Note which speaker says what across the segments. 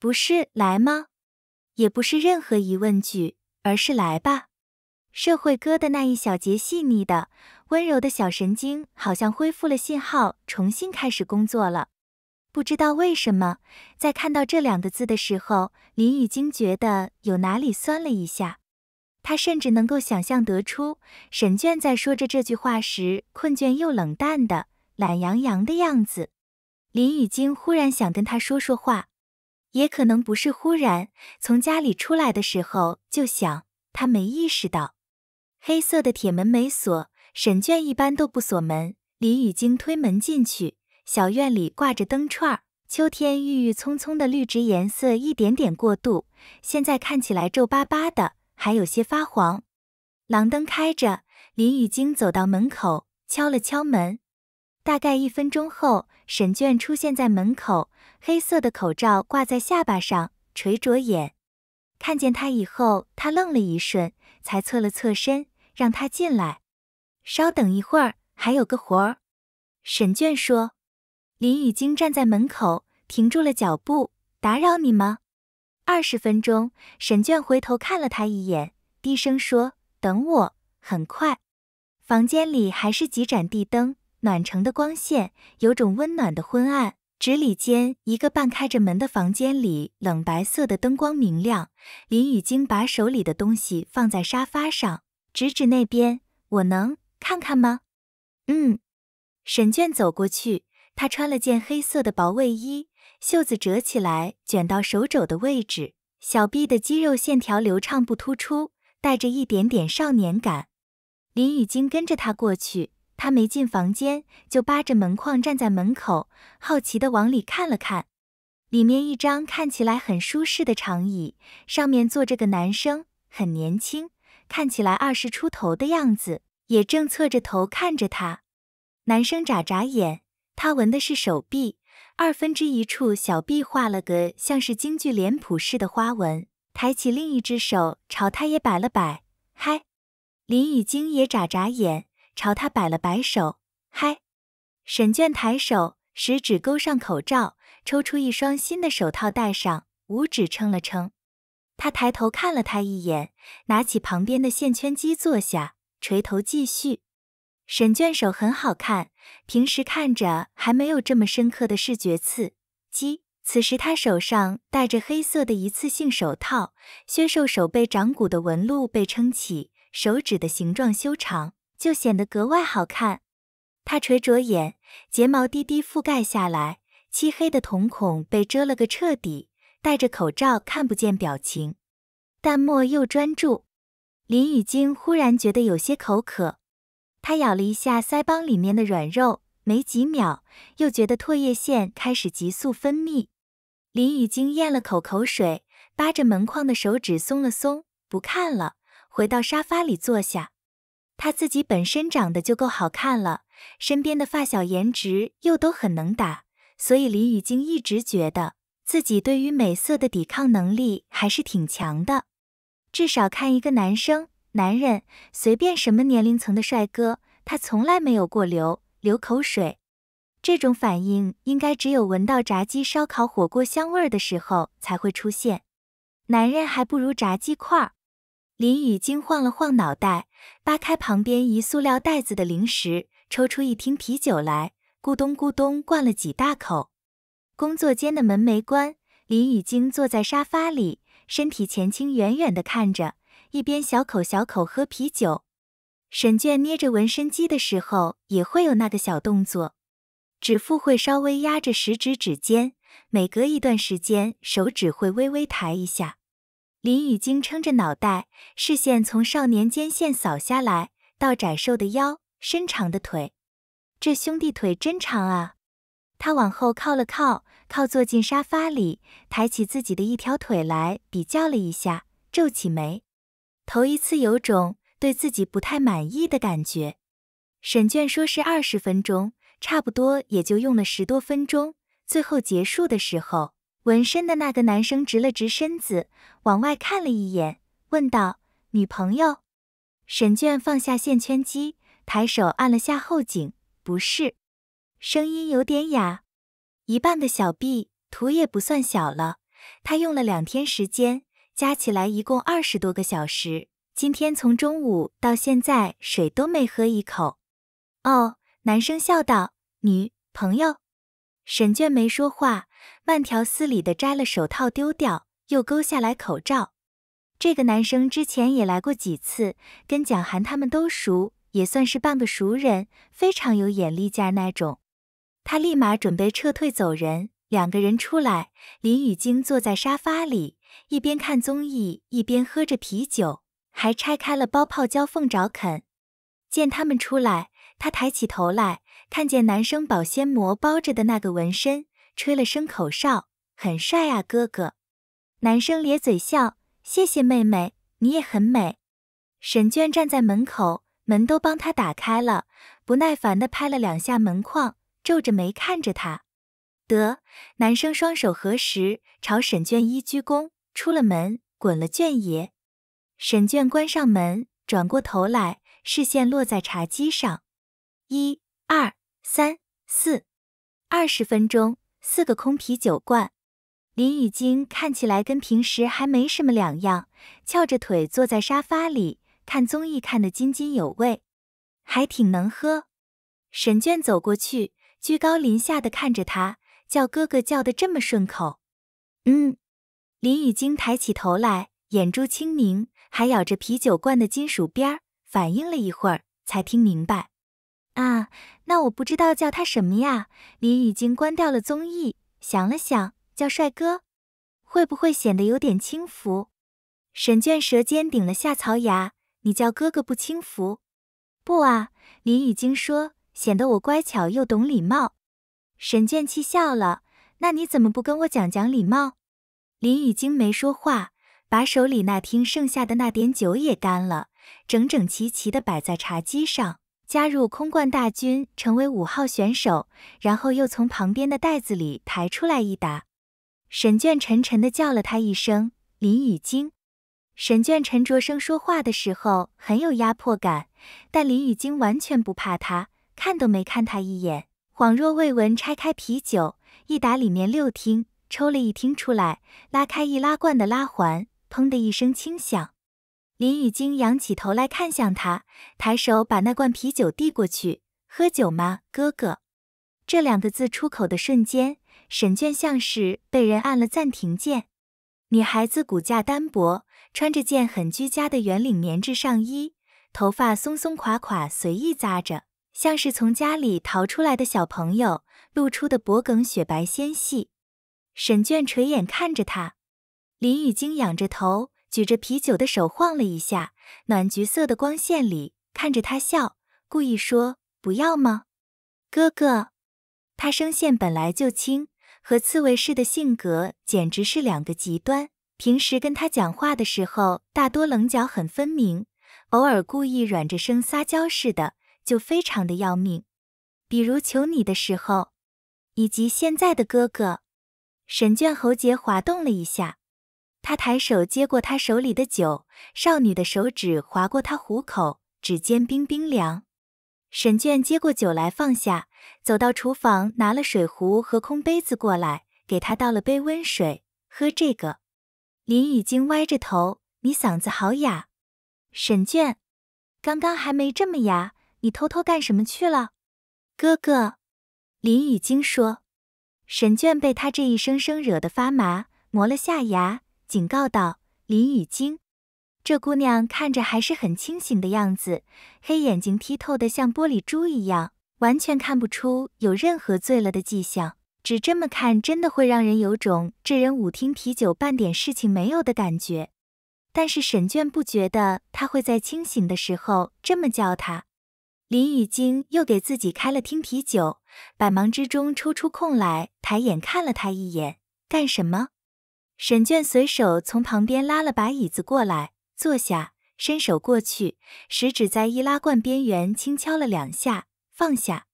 Speaker 1: 不是来吗？也不是任何疑问句，而是来吧。社会哥的那一小节细腻的、温柔的小神经好像恢复了信号，重新开始工作了。不知道为什么，在看到这两个字的时候，林雨晶觉得有哪里酸了一下。他甚至能够想象得出沈倦在说着这句话时困倦又冷淡的懒洋洋的样子。林雨晶忽然想跟他说说话。也可能不是忽然从家里出来的时候就想他没意识到，黑色的铁门没锁，沈倦一般都不锁门。林雨晶推门进去，小院里挂着灯串，秋天郁郁葱葱的绿植颜色一点点过渡，现在看起来皱巴巴的，还有些发黄。廊灯开着，林雨晶走到门口敲了敲门。大概一分钟后，沈倦出现在门口，黑色的口罩挂在下巴上，垂着眼。看见他以后，他愣了一瞬，才侧了侧身让他进来。稍等一会儿，还有个活儿。沈倦说。林雨惊站在门口，停住了脚步。打扰你吗？二十分钟。沈倦回头看了他一眼，低声说：“等我，很快。”房间里还是几盏地灯。暖城的光线有种温暖的昏暗，纸里间一个半开着门的房间里，冷白色的灯光明亮。林雨晶把手里的东西放在沙发上，指指那边：“我能看看吗？”“嗯。”沈倦走过去，他穿了件黑色的薄卫衣，袖子折起来卷到手肘的位置，小臂的肌肉线条流畅不突出，带着一点点少年感。林雨晶跟着他过去。他没进房间，就扒着门框站在门口，好奇地往里看了看。里面一张看起来很舒适的长椅，上面坐着个男生，很年轻，看起来二十出头的样子，也正侧着头看着他。男生眨眨眼，他纹的是手臂二分之一处小臂，画了个像是京剧脸谱似的花纹，抬起另一只手朝他也摆了摆，嗨。林雨晶也眨眨眼。朝他摆了摆手，嗨，沈倦抬手，食指勾上口罩，抽出一双新的手套戴上，五指撑了撑。他抬头看了他一眼，拿起旁边的线圈机坐下，垂头继续。沈倦手很好看，平时看着还没有这么深刻的视觉刺激。此时他手上戴着黑色的一次性手套，削瘦手背掌骨的纹路被撑起，手指的形状修长。就显得格外好看。他垂着眼，睫毛低低覆盖下来，漆黑的瞳孔被遮了个彻底，戴着口罩看不见表情，淡漠又专注。林雨晶忽然觉得有些口渴，她咬了一下腮帮里面的软肉，没几秒又觉得唾液腺开始急速分泌。林雨晶咽了口口水，扒着门框的手指松了松，不看了，回到沙发里坐下。她自己本身长得就够好看了，身边的发小颜值又都很能打，所以林雨晶一直觉得自己对于美色的抵抗能力还是挺强的。至少看一个男生、男人，随便什么年龄层的帅哥，她从来没有过流流口水。这种反应应该只有闻到炸鸡、烧烤、火锅香味儿的时候才会出现。男人还不如炸鸡块。林雨晶晃了晃脑袋，扒开旁边一塑料袋子的零食，抽出一听啤酒来，咕咚咕咚灌了几大口。工作间的门没关，林雨晶坐在沙发里，身体前倾，远远地看着，一边小口小口喝啤酒。沈倦捏着纹身机的时候，也会有那个小动作，指腹会稍微压着食指指尖，每隔一段时间，手指会微微抬一下。林雨晶撑着脑袋，视线从少年肩线扫下来，到窄瘦的腰、伸长的腿，这兄弟腿真长啊！他往后靠了靠，靠坐进沙发里，抬起自己的一条腿来比较了一下，皱起眉，头一次有种对自己不太满意的感觉。沈倦说是二十分钟，差不多也就用了十多分钟。最后结束的时候。纹身的那个男生直了直身子，往外看了一眼，问道：“女朋友？”沈倦放下线圈机，抬手按了下后颈，不是，声音有点哑。一半个小臂，图也不算小了。他用了两天时间，加起来一共二十多个小时。今天从中午到现在，水都没喝一口。哦，男生笑道：“女朋友。”沈倦没说话。慢条斯理的摘了手套丢掉，又勾下来口罩。这个男生之前也来过几次，跟蒋涵他们都熟，也算是半个熟人，非常有眼力见那种。他立马准备撤退走人。两个人出来，林雨晶坐在沙发里，一边看综艺，一边喝着啤酒，还拆开了包泡椒凤爪啃。见他们出来，他抬起头来，看见男生保鲜膜包着的那个纹身。吹了声口哨，很帅啊，哥哥。男生咧嘴笑，谢谢妹妹，你也很美。沈倦站在门口，门都帮他打开了，不耐烦地拍了两下门框，皱着眉看着他。得，男生双手合十，朝沈倦一鞠躬，出了门，滚了，卷爷。沈倦关上门，转过头来，视线落在茶几上，一、二、三、四，二十分钟。四个空啤酒罐，林雨晶看起来跟平时还没什么两样，翘着腿坐在沙发里看综艺，看得津津有味，还挺能喝。沈倦走过去，居高临下的看着他，叫哥哥叫的这么顺口，嗯。林雨晶抬起头来，眼珠清明，还咬着啤酒罐的金属边儿，反应了一会儿才听明白。啊，那我不知道叫他什么呀。林已惊关掉了综艺，想了想，叫帅哥，会不会显得有点轻浮？沈倦舌尖顶了下槽牙，你叫哥哥不轻浮？不啊，林雨惊说，显得我乖巧又懂礼貌。沈倦气笑了，那你怎么不跟我讲讲礼貌？林雨惊没说话，把手里那听剩下的那点酒也干了，整整齐齐地摆在茶几上。加入空罐大军，成为五号选手，然后又从旁边的袋子里抬出来一打。沈倦沉沉地叫了他一声：“林雨晶。”沈倦沉着声说话的时候很有压迫感，但林雨晶完全不怕他，看都没看他一眼，恍若未闻。拆开啤酒一打里面六听，抽了一听出来，拉开易拉罐的拉环，砰的一声轻响。林雨晶仰起头来看向他，抬手把那罐啤酒递过去：“喝酒吗，哥哥？”这两个字出口的瞬间，沈倦像是被人按了暂停键。女孩子骨架单薄，穿着件很居家的圆领棉质上衣，头发松松垮垮，随意扎着，像是从家里逃出来的小朋友。露出的脖颈雪白纤细。沈倦垂眼看着她，林雨晶仰着头。举着啤酒的手晃了一下，暖橘色的光线里看着他笑，故意说：“不要吗，哥哥？”他声线本来就轻，和刺猬似的性格简直是两个极端。平时跟他讲话的时候大多棱角很分明，偶尔故意软着声撒娇似的，就非常的要命。比如求你的时候，以及现在的哥哥，沈倦喉结滑动了一下。他抬手接过他手里的酒，少女的手指划过他虎口，指尖冰冰凉。沈倦接过酒来放下，走到厨房拿了水壶和空杯子过来，给他倒了杯温水喝。这个林雨惊歪着头，你嗓子好哑。沈倦，刚刚还没这么哑，你偷偷干什么去了？哥哥。林雨惊说。沈倦被他这一声声惹得发麻，磨了下牙。警告道：“林雨晶，这姑娘看着还是很清醒的样子，黑眼睛剔透的像玻璃珠一样，完全看不出有任何醉了的迹象。只这么看，真的会让人有种这人舞厅啤酒半点事情没有的感觉。但是沈倦不觉得他会在清醒的时候这么叫她。”林雨晶又给自己开了听啤酒，百忙之中抽出空来，抬眼看了他一眼：“干什么？”沈倦随手从旁边拉了把椅子过来坐下，伸手过去，食指在易拉罐边缘轻敲了两下，放下。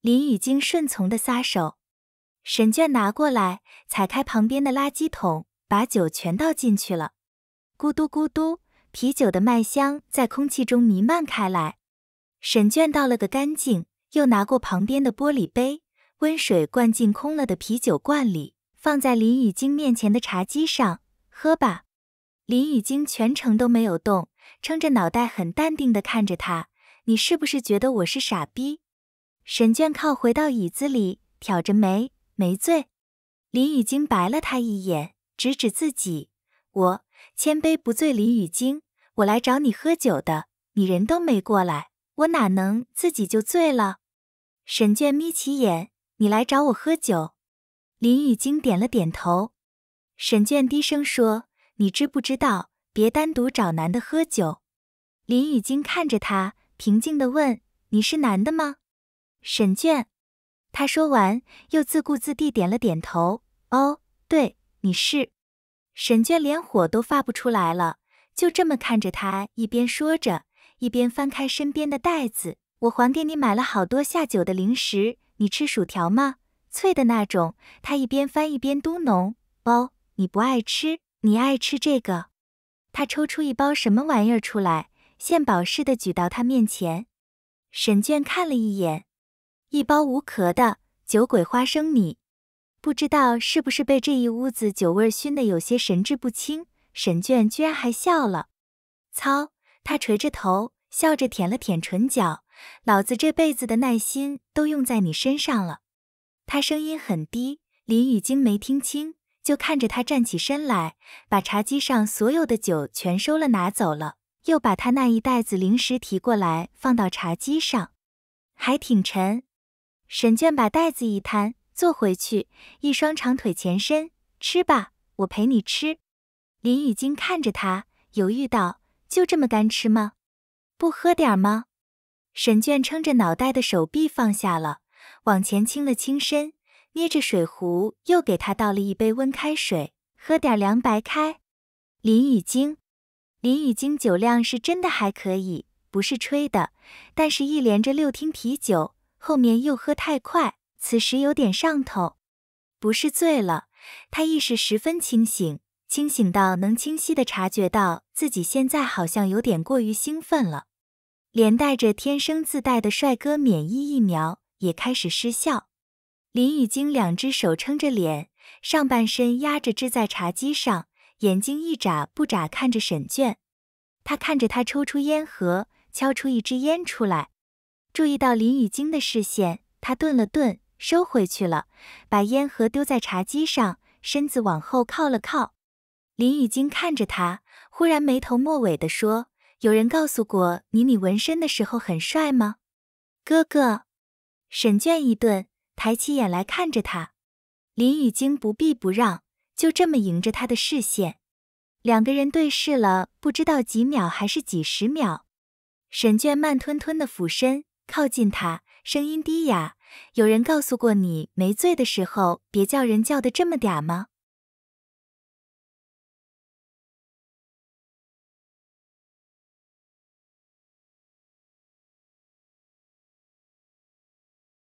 Speaker 1: 林雨晶顺从的撒手，沈倦拿过来，踩开旁边的垃圾桶，把酒全倒进去了，咕嘟咕嘟，啤酒的麦香在空气中弥漫开来。沈倦倒了个干净，又拿过旁边的玻璃杯，温水灌进空了的啤酒罐里。放在林雨晶面前的茶几上，喝吧。林雨晶全程都没有动，撑着脑袋，很淡定地看着他。你是不是觉得我是傻逼？沈倦靠回到椅子里，挑着眉，没醉。林雨晶白了他一眼，指指自己，我千杯不醉。林雨晶，我来找你喝酒的，你人都没过来，我哪能自己就醉了？沈倦眯起眼，你来找我喝酒？林雨晶点了点头，沈倦低声说：“你知不知道，别单独找男的喝酒。”林雨晶看着他，平静地问：“你是男的吗？”沈倦，他说完又自顾自地点了点头。哦，对，你是。沈倦连火都发不出来了，就这么看着他，一边说着，一边翻开身边的袋子：“我还给你买了好多下酒的零食，你吃薯条吗？”脆的那种，他一边翻一边嘟哝：“哦，你不爱吃，你爱吃这个。”他抽出一包什么玩意儿出来，献宝似的举到他面前。沈倦看了一眼，一包无壳的酒鬼花生米。不知道是不是被这一屋子酒味熏得有些神志不清，沈倦居然还笑了。操！他垂着头，笑着舔了舔唇角，老子这辈子的耐心都用在你身上了。他声音很低，林雨晶没听清，就看着他站起身来，把茶几上所有的酒全收了，拿走了，又把他那一袋子零食提过来，放到茶几上，还挺沉。沈倦把袋子一摊，坐回去，一双长腿前伸，吃吧，我陪你吃。林雨晶看着他，犹豫道：“就这么干吃吗？不喝点儿吗？”沈倦撑着脑袋的手臂放下了。往前倾了倾身，捏着水壶又给他倒了一杯温开水，喝点凉白开。林雨晶，林雨晶酒量是真的还可以，不是吹的。但是，一连着六听啤酒，后面又喝太快，此时有点上头，不是醉了。他意识十分清醒，清醒到能清晰地察觉到自己现在好像有点过于兴奋了，连带着天生自带的帅哥免疫疫苗。也开始失笑。林雨晶两只手撑着脸，上半身压着支在茶几上，眼睛一眨不眨看着沈倦。他看着他抽出烟盒，敲出一支烟出来，注意到林雨晶的视线，他顿了顿，收回去了，把烟盒丢在茶几上，身子往后靠了靠。林雨晶看着他，忽然眉头末尾的说：“有人告诉过你，你纹身的时候很帅吗，哥哥？”沈倦一顿，抬起眼来看着他，林雨惊不避不让，就这么迎着他的视线，两个人对视了不知道几秒还是几十秒。沈倦慢吞吞的俯身靠近他，声音低哑：“有人告诉过你没醉的时候别叫人叫的这么嗲吗？”